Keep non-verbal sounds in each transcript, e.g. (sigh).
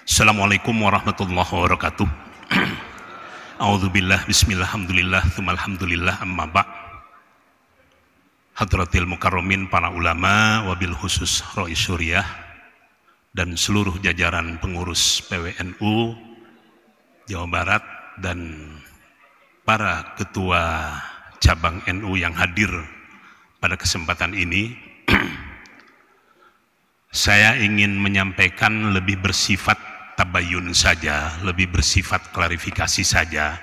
Assalamualaikum warahmatullahi wabarakatuh. (clears throat) A'udzubillah bismillah. Alhamdulillah alhamdulillah. amma ba. Hadratil mukarromin para ulama wabil khusus Roy Suryah, dan seluruh jajaran pengurus PWNU Jawa Barat dan para ketua cabang NU yang hadir pada kesempatan ini (clears throat) saya ingin menyampaikan lebih bersifat tabayun saja, lebih bersifat klarifikasi saja.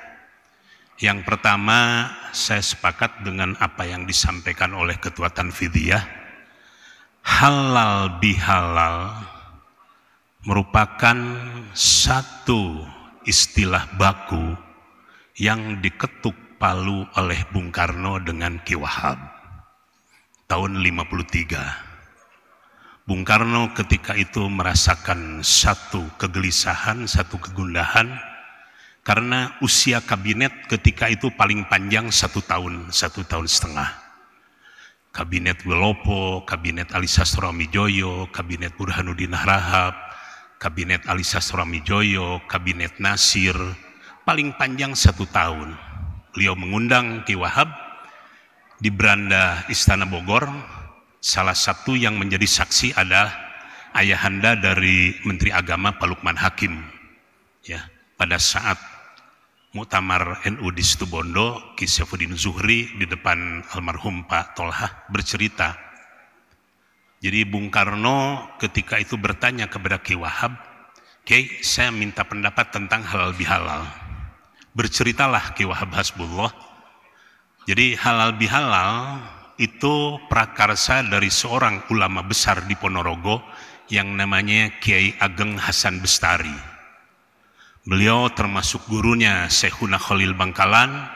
Yang pertama, saya sepakat dengan apa yang disampaikan oleh Ketua Tanfidiyah. Halal bihalal merupakan satu istilah baku yang diketuk palu oleh Bung Karno dengan Ki Wahab tahun 53. Bung Karno ketika itu merasakan satu kegelisahan, satu kegundahan, karena usia kabinet ketika itu paling panjang satu tahun, satu tahun setengah. Kabinet Wilopo, Kabinet Alisa Ali Joyo, Kabinet Burhanuddin Rahab, Kabinet Alisa Ali Joyo, Kabinet Nasir, paling panjang satu tahun. Beliau mengundang Ki Wahab di beranda Istana Bogor Salah satu yang menjadi saksi adalah ayahanda dari Menteri Agama Pak Lukman Hakim. Ya, pada saat Muktamar NU di Situbondo, Kisyafuddin Zuhri di depan almarhum Pak Tolha bercerita. Jadi Bung Karno ketika itu bertanya kepada Ki Wahab, okay, saya minta pendapat tentang halal bihalal. Berceritalah Ki Wahab Hasbullah. Jadi halal bihalal itu prakarsa dari seorang ulama besar di Ponorogo yang namanya Kiai Ageng Hasan Bestari. Beliau termasuk gurunya Syekhuna Khalil Bangkalan,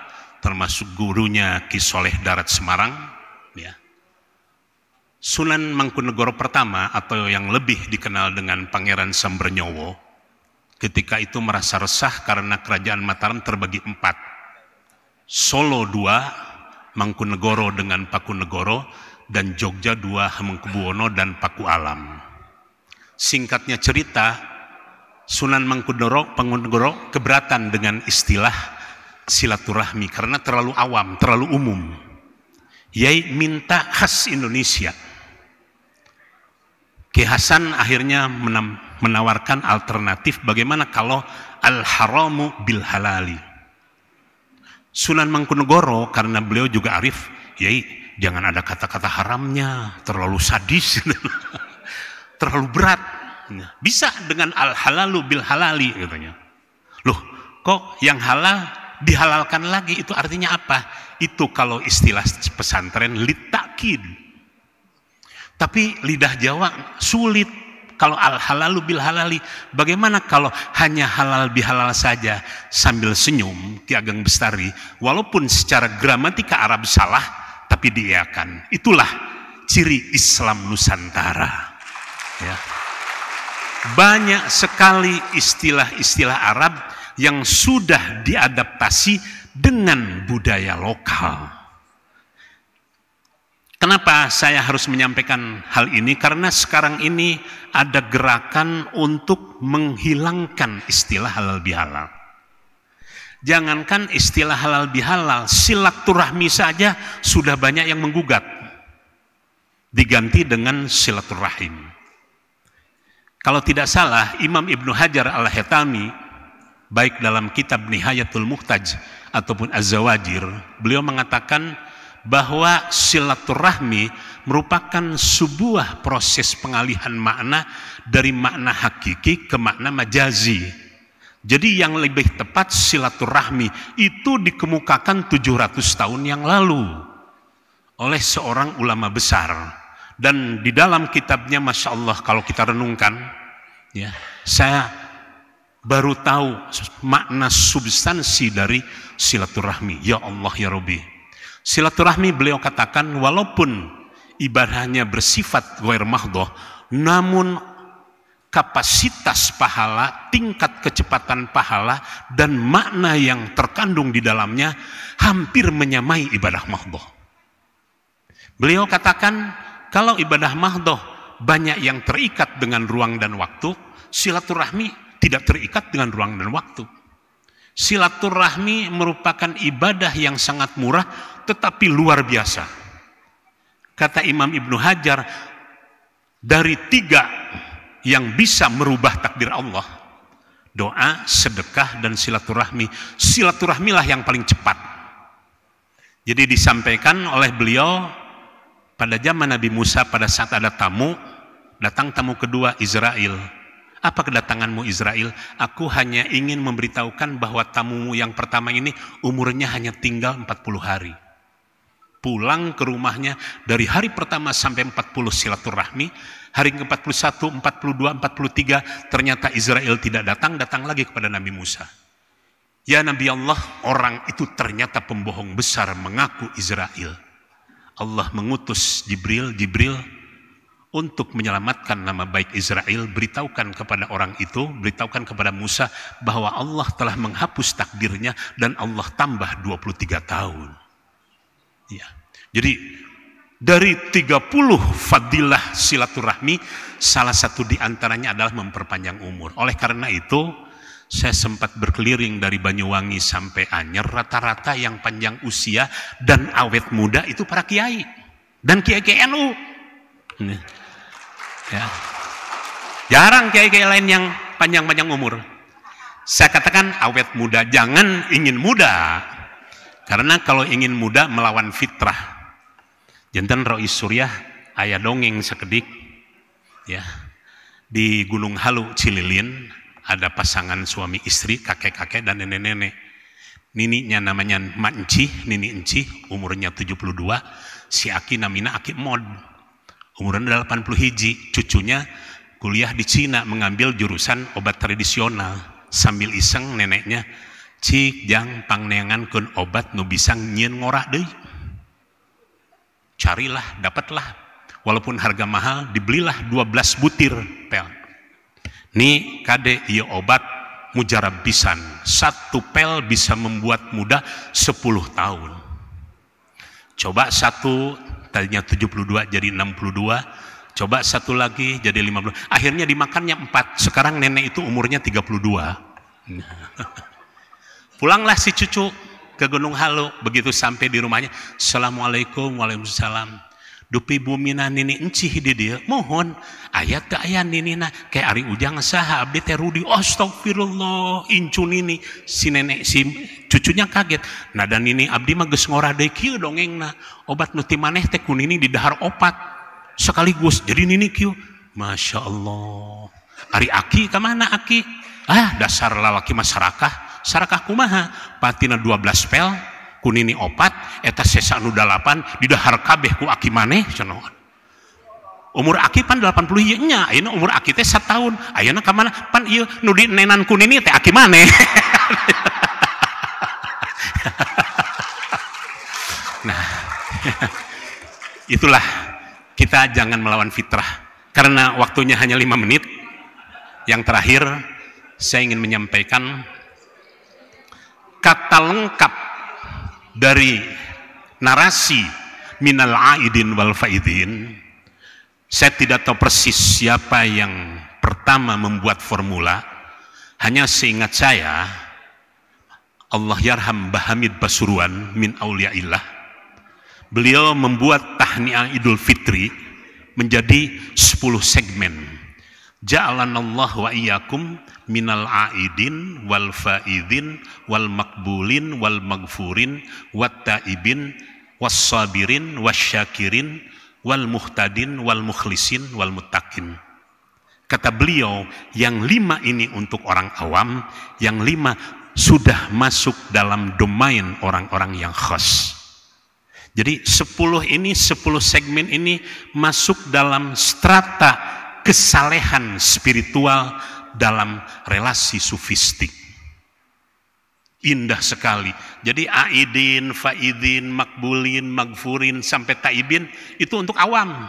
termasuk gurunya Ki Soleh Darat Semarang. Ya. Sunan Mangkunegoro pertama atau yang lebih dikenal dengan Pangeran Sambernyowo, ketika itu merasa resah karena kerajaan Mataram terbagi empat. Solo dua, Mangkunegoro dengan Paku Pakunegoro dan Jogja dua Hamengkubuwono dan Paku Alam. Singkatnya cerita, Sunan Mangkunegoro Pangunegoro keberatan dengan istilah silaturahmi karena terlalu awam, terlalu umum. Yai minta khas Indonesia. Ki Hasan akhirnya menawarkan alternatif bagaimana kalau al-haramu bil halali Sunan Mangkunegoro karena beliau juga arif, yai jangan ada kata-kata haramnya, terlalu sadis, (laughs) terlalu berat. Bisa dengan al halalu bil halali katanya. Loh, kok yang halal dihalalkan lagi itu artinya apa? Itu kalau istilah pesantren litakid. Tapi lidah Jawa sulit kalau al halalu bil halali, bagaimana kalau hanya halal bihalal saja sambil senyum Ki Ageng Bestari, walaupun secara gramatika Arab salah tapi diiakan. Itulah ciri Islam Nusantara. Ya. Banyak sekali istilah-istilah Arab yang sudah diadaptasi dengan budaya lokal. Kenapa saya harus menyampaikan hal ini? Karena sekarang ini ada gerakan untuk menghilangkan istilah halal bihalal. Jangankan istilah halal bihalal, silaturahmi saja sudah banyak yang menggugat. Diganti dengan silaturahim. Kalau tidak salah, Imam Ibnu Hajar al-Hetami, baik dalam kitab Nihayatul Muhtaj ataupun Az-Zawajir, beliau mengatakan, bahwa silaturahmi merupakan sebuah proses pengalihan makna dari makna hakiki ke makna majazi. Jadi yang lebih tepat silaturahmi itu dikemukakan 700 tahun yang lalu oleh seorang ulama besar. Dan di dalam kitabnya Masya Allah kalau kita renungkan, ya, saya baru tahu makna substansi dari silaturahmi. Ya Allah ya Robi Silaturahmi beliau katakan walaupun ibadahnya bersifat goer mahdoh, namun kapasitas pahala, tingkat kecepatan pahala, dan makna yang terkandung di dalamnya hampir menyamai ibadah mahdoh. Beliau katakan kalau ibadah mahdoh banyak yang terikat dengan ruang dan waktu, silaturahmi tidak terikat dengan ruang dan waktu. Silaturahmi merupakan ibadah yang sangat murah tetapi luar biasa. Kata Imam Ibnu Hajar, dari tiga yang bisa merubah takdir Allah, doa, sedekah, dan silaturahmi. Silaturahmilah yang paling cepat. Jadi disampaikan oleh beliau pada zaman Nabi Musa pada saat ada tamu, datang tamu kedua Israel. Apa kedatanganmu Israel? Aku hanya ingin memberitahukan bahwa tamumu yang pertama ini umurnya hanya tinggal 40 hari pulang ke rumahnya dari hari pertama sampai 40 silaturahmi. Hari ke-41, 42, 43 ternyata Israel tidak datang, datang lagi kepada Nabi Musa. Ya Nabi Allah, orang itu ternyata pembohong besar mengaku Israel. Allah mengutus Jibril, Jibril untuk menyelamatkan nama baik Israel, beritahukan kepada orang itu, beritahukan kepada Musa bahwa Allah telah menghapus takdirnya dan Allah tambah 23 tahun. Ya. Jadi dari 30 fadilah silaturahmi salah satu diantaranya adalah memperpanjang umur. Oleh karena itu saya sempat berkeliling dari Banyuwangi sampai Anyer rata-rata yang panjang usia dan awet muda itu para kiai dan kiai-kiai NU. Ya. Jarang kiai-kiai lain yang panjang-panjang umur. Saya katakan awet muda, jangan ingin muda, karena kalau ingin muda melawan fitrah, Jantan rois suriah ayah dongeng sekedik, ya di Gunung Halu Cililin ada pasangan suami istri kakek-kakek dan nenek-nenek. Nininya namanya Manci, Nini Enci, umurnya 72, si Aki namina Aki Mod. Umurnya 80 hiji, cucunya kuliah di Cina mengambil jurusan obat tradisional. Sambil iseng neneknya cik Cijang pangnengan kun obat nu bisa nyin ngorak deh. Carilah, dapatlah. Walaupun harga mahal, dibelilah 12 butir pel. ni kade iya obat mujarab bisan Satu pel bisa membuat muda 10 tahun. Coba satu tadinya 72 jadi 62. Coba satu lagi jadi 50. Akhirnya dimakannya 4. Sekarang nenek itu umurnya 32. Nah. (laughs) Pulanglah si cucu ke Gunung Halu Begitu sampai di rumahnya, Assalamualaikum, Waalaikumsalam. Dupi bumi na nini encih di dia, mohon ayat ke ayat nini na kayak ari ujang saha abdi terudi. astagfirullah incu nini si nenek si cucunya kaget Nah dan nini abdi mah geus ngora deui kieu dongengna obat nuti maneh teh nini di dahar opat sekaligus jadi nini kieu masya Allah Ari aki kemana aki ah dasar lalaki masyarakat sarakah kumaha patina 12 pel kunini opat eta sesa anu 8 didahar kabeh ku aki maneh umur aki pan 80 ieu nya ayeuna umur aki teh 1 tahun ayeuna ka mana pan ieu nu di nenan kunini teh aki maneh (laughs) nah (laughs) itulah kita jangan melawan fitrah karena waktunya hanya lima menit yang terakhir saya ingin menyampaikan kata lengkap dari narasi minal aidin wal faidin saya tidak tahu persis siapa yang pertama membuat formula hanya seingat saya Allah yarham Bahamid Basuruan min auliaillah beliau membuat tahniah Idul Fitri menjadi 10 segmen Ja'alan Allah wa iyyakum minal aidin wal faidin wal makbulin wal magfurin wat taibin was sabirin was syakirin wal muhtadin wal mukhlisin wal muttaqin. Kata beliau, yang lima ini untuk orang awam, yang lima sudah masuk dalam domain orang-orang yang khas. Jadi sepuluh ini, sepuluh segmen ini masuk dalam strata kesalehan spiritual dalam relasi sufistik. Indah sekali. Jadi aidin, faidin, makbulin, magfurin, sampai taibin itu untuk awam.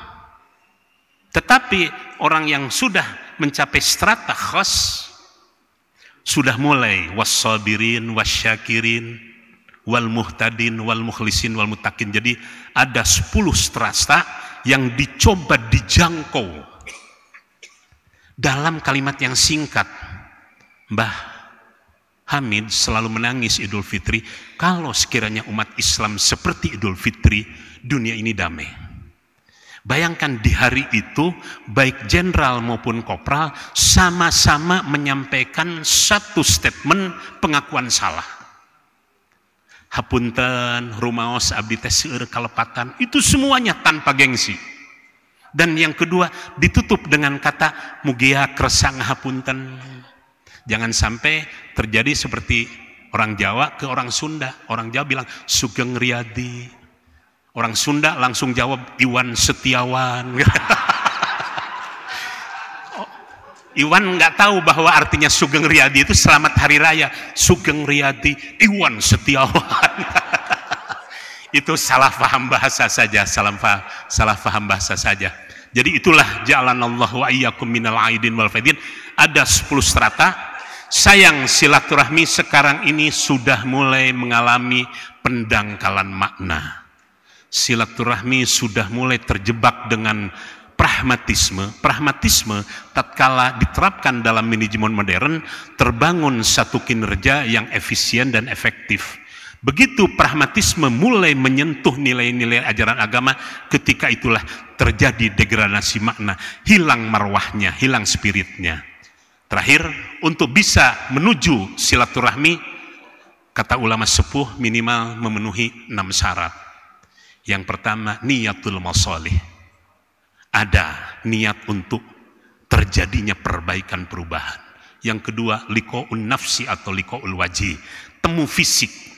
Tetapi orang yang sudah mencapai strata khas sudah mulai wassabirin, wasyakirin, wal muhtadin, wal mukhlisin, wal mutakin. Jadi ada 10 strata yang dicoba dijangkau dalam kalimat yang singkat, Mbah Hamid selalu menangis Idul Fitri, kalau sekiranya umat Islam seperti Idul Fitri, dunia ini damai. Bayangkan di hari itu, baik jenderal maupun kopral sama-sama menyampaikan satu statement pengakuan salah. Hapunten, rumaos, abdites, kelepatan, kalepatan, itu semuanya tanpa gengsi dan yang kedua, ditutup dengan kata mugia kersang hapunten. Jangan sampai terjadi seperti orang Jawa ke orang Sunda. Orang Jawa bilang sugeng riadi Orang Sunda langsung jawab Iwan Setiawan. (laughs) Oh, Iwan nggak tahu bahwa artinya Sugeng Riyadi itu selamat hari raya. Sugeng Riyadi, Iwan Setiawan. (laughs) Itu salah faham bahasa saja, salah faham, salah faham bahasa saja. Jadi itulah jalan Allah wa iyyakum minal aidin wal faidin. Ada 10 strata. Sayang silaturahmi sekarang ini sudah mulai mengalami pendangkalan makna. Silaturahmi sudah mulai terjebak dengan pragmatisme. Pragmatisme tatkala diterapkan dalam manajemen modern terbangun satu kinerja yang efisien dan efektif Begitu pragmatisme mulai menyentuh nilai-nilai ajaran agama, ketika itulah terjadi degradasi makna, hilang marwahnya, hilang spiritnya. Terakhir, untuk bisa menuju silaturahmi, kata ulama sepuh minimal memenuhi enam syarat. Yang pertama, niatul masalih. Ada niat untuk terjadinya perbaikan perubahan. Yang kedua, liko'un nafsi atau liko'ul wajih. Temu fisik,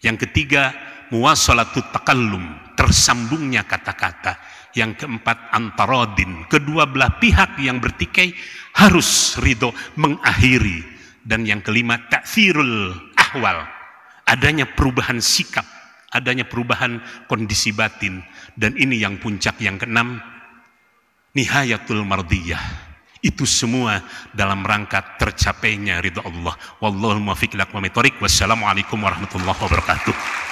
yang ketiga, muwasalatut takallum, tersambungnya kata-kata. Yang keempat, antarodin, kedua belah pihak yang bertikai harus ridho mengakhiri. Dan yang kelima, takfirul ahwal, adanya perubahan sikap, adanya perubahan kondisi batin. Dan ini yang puncak yang keenam, nihayatul mardiyah itu semua dalam rangka tercapainya ridha Allah. Wallahul muwaffiq ila aqwamit thoriq. Wassalamualaikum warahmatullahi wabarakatuh.